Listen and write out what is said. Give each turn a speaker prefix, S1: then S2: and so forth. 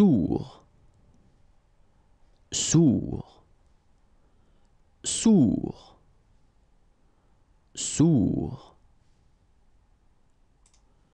S1: sourd, sourd, sourd, sourd.